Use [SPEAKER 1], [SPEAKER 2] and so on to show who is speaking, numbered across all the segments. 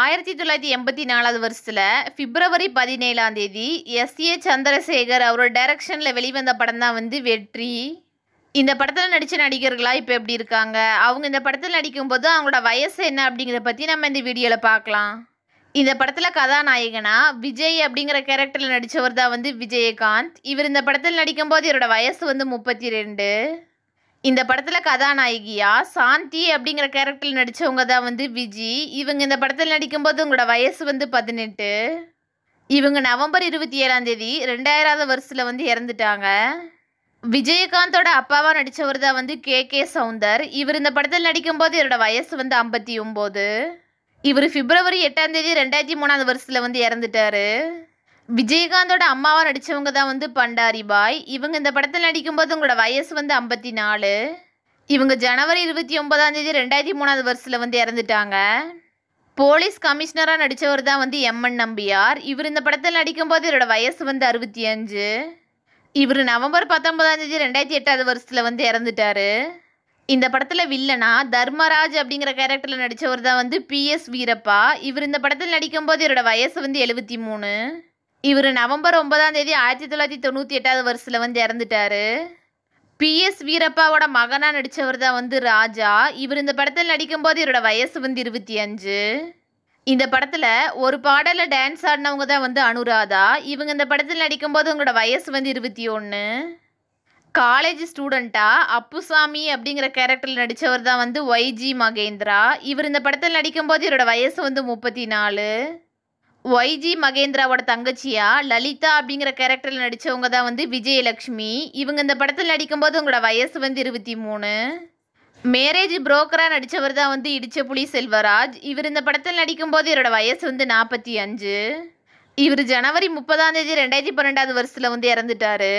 [SPEAKER 1] ஆயிரத்தி தொள்ளாயிரத்தி எண்பத்தி நாலாவது வருஷத்தில் பிப்ரவரி பதினேழாம் தேதி எஸ் ஏ சந்திரசேகர் அவரோட டைரக்ஷனில் வெளிவந்த படம் தான் வந்து வெற்றி இந்த படத்தில் நடித்த நடிகர்களாக இப்போ எப்படி இருக்காங்க அவங்க இந்த படத்தில் நடிக்கும்போது அவங்களோட வயசு என்ன அப்படிங்கிறத பற்றி நம்ம இந்த வீடியோவில் பார்க்கலாம் இந்த படத்தில் கதாநாயகனா விஜய் அப்படிங்கிற கேரக்டரில் நடித்தவர் தான் வந்து விஜயகாந்த் இவர் இந்த படத்தில் நடிக்கும்போது இவரோட வயசு வந்து முப்பத்தி ரெண்டு இந்த படத்தில் கதாநாயகியா சாந்தி அப்படிங்கிற கேரக்டரில் நடித்தவங்க தான் வந்து விஜி இவங்க இந்த படத்தில் நடிக்கும்போது உங்களோட வயசு வந்து பதினெட்டு இவங்க நவம்பர் இருபத்தி ஏழாம் தேதி ரெண்டாயிராவது வருஷத்தில் வந்து இறந்துட்டாங்க விஜயகாந்தோட அப்பாவாக நடித்தவர் தான் வந்து கே கே சவுந்தர் இவர் இந்த படத்தில் நடிக்கும்போது இவரோட வயசு வந்து ஐம்பத்தி ஒம்பது இவர் பிப்ரவரி எட்டாம் தேதி ரெண்டாயிரத்தி மூணாவது வருஷத்தில் வந்து இறந்துட்டாரு விஜயகாந்தோட அம்மாவாக நடித்தவங்க தான் வந்து பண்டாரி பாய் இவங்க இந்த படத்தில் நடிக்கும்போது உங்களோட வயசு வந்து ஐம்பத்தி நாலு இவங்க ஜனவரி இருபத்தி ஒன்பதாம் தேதி ரெண்டாயிரத்தி மூணாவது வருஷத்தில் வந்து இறந்துட்டாங்க போலீஸ் கமிஷனராக நடித்தவர் தான் வந்து எம்என் நம்பியார் இவர் இந்த படத்தில் நடிக்கும்போது இவரோட வயசு வந்து அறுபத்தி அஞ்சு இவர் நவம்பர் பத்தொன்பதாம் தேதி ரெண்டாயிரத்தி எட்டாவது வருஷத்தில் வந்து இறந்துட்டாரு இந்த படத்தில் வில்லனா தர்மராஜ் அப்படிங்கிற கேரக்டரில் நடித்தவர் தான் வந்து பிஎஸ் வீரப்பா இவர் இந்த படத்தில் நடிக்கும்போது இவரோட வயசு வந்து எழுபத்தி மூணு இவர் நவம்பர் ஒன்பதாம் தேதி ஆயிரத்தி தொள்ளாயிரத்தி தொண்ணூற்றி எட்டாவது வருஷத்தில் வந்து இறந்துட்டாரு பிஎஸ் வீரப்பாவோட மகனாக நடித்தவர் தான் வந்து ராஜா இவர் இந்த படத்தில் நடிக்கும்போது இவரோட வயசு வந்து இருபத்தி அஞ்சு இந்த படத்தில் ஒரு பாடலில் டான்ஸ் ஆடினவங்க தான் வந்து அனுராதா இவங்க இந்த படத்தில் நடிக்கும்போது உங்களோட வயசு வந்து இருபத்தி ஒன்று காலேஜ் ஸ்டூடெண்ட்டாக அப்புசாமி அப்படிங்கிற கேரக்டரில் நடித்தவர் தான் வந்து ஒய்ஜி மகேந்திரா இவர் இந்த படத்தில் நடிக்கும்போது இவரோட வயசு வந்து முப்பத்தி நாலு ஒய்ஜி மகேந்திராவோட தங்கச்சியா லலிதா அப்படிங்கிற கேரக்டரில் நடித்தவங்க தான் வந்து விஜயலக்ஷ்மி இவங்க இந்த படத்தில் போது உங்களோட வயசு வந்து இருபத்தி மூணு மேரேஜ் புரோக்கராக நடித்தவர் தான் வந்து புலி செல்வராஜ் இவர் இந்த படத்தில் போது இவரோட வயசு வந்து நாற்பத்தி அஞ்சு இவர் ஜனவரி முப்பதாம் தேதி ரெண்டாயிரத்தி பன்னெண்டாவது வருஷத்தில் வந்து இறந்துட்டாரு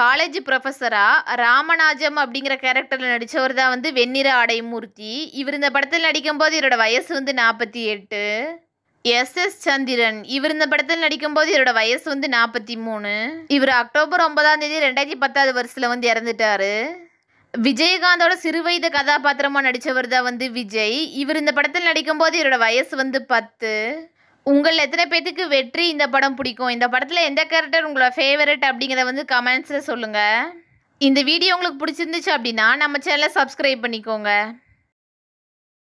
[SPEAKER 1] காலேஜ் ப்ரொஃபஸராக ராமநாஜம் அப்படிங்கிற கேரக்டரில் நடித்தவர் தான் வந்து வெண்ணிற ஆடைமூர்த்தி இவர் இந்த படத்தில் போது இவரோட வயசு வந்து நாற்பத்தி எட்டு எஸ் எஸ் சந்திரன் இவர் இந்த படத்தில் நடிக்கும்போது இவரோட வயசு வந்து நாற்பத்தி மூணு இவர் அக்டோபர் ஒன்பதாம் தேதி ரெண்டாயிரத்தி பத்தாவது வருஷத்தில் வந்து இறந்துட்டாரு விஜயகாந்தோட சிறுவயது கதாபாத்திரமாக நடித்தவர் தான் வந்து விஜய் இவர் இந்த படத்தில் நடிக்கும்போது இவரோட வயசு வந்து பத்து உங்கள் எத்தனை பேத்துக்கு வெற்றி இந்த படம் பிடிக்கும் இந்த படத்தில் எந்த கேரக்டர் உங்களோட ஃபேவரட் அப்படிங்கிறத வந்து கமெண்ட்ஸில் சொல்லுங்கள் இந்த வீடியோ உங்களுக்கு பிடிச்சிருந்துச்சு அப்படின்னா நம்ம சேனலை சப்ஸ்கிரைப் பண்ணிக்கோங்க